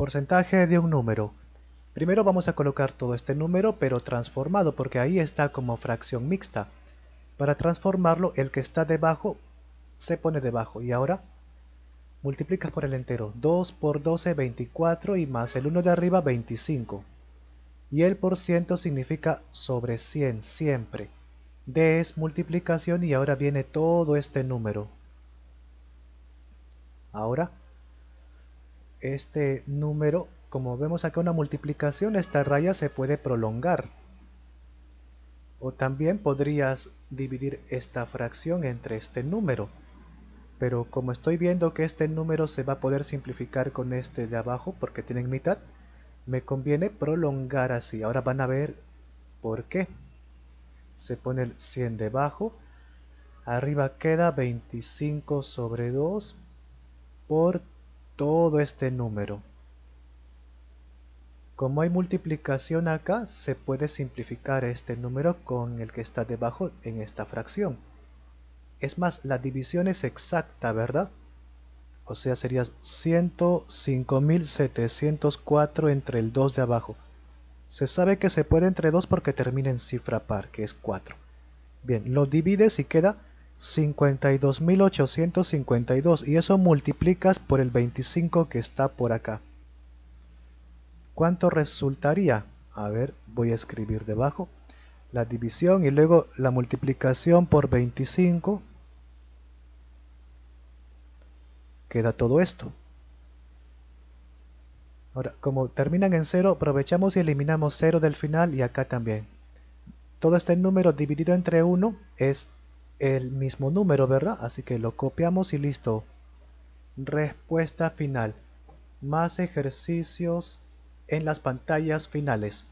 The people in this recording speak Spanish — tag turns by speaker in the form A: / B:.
A: porcentaje de un número. Primero vamos a colocar todo este número pero transformado porque ahí está como fracción mixta. Para transformarlo el que está debajo se pone debajo y ahora multiplicas por el entero. 2 por 12 24 y más el 1 de arriba 25. Y el por ciento significa sobre 100 siempre. D es multiplicación y ahora viene todo este número. Ahora este número, como vemos acá una multiplicación, esta raya se puede prolongar. O también podrías dividir esta fracción entre este número. Pero como estoy viendo que este número se va a poder simplificar con este de abajo porque tienen mitad, me conviene prolongar así. Ahora van a ver por qué. Se pone el 100 debajo. Arriba queda 25 sobre 2 por todo este número. Como hay multiplicación acá, se puede simplificar este número con el que está debajo en esta fracción. Es más, la división es exacta, ¿verdad? O sea, sería 105.704 entre el 2 de abajo. Se sabe que se puede entre 2 porque termina en cifra par, que es 4. Bien, lo divides y queda 52.852 y eso multiplicas por el 25 que está por acá. ¿Cuánto resultaría? A ver, voy a escribir debajo la división y luego la multiplicación por 25. Queda todo esto. Ahora, como terminan en 0, aprovechamos y eliminamos 0 del final y acá también. Todo este número dividido entre 1 es el mismo número, ¿verdad? Así que lo copiamos y listo. Respuesta final. Más ejercicios en las pantallas finales.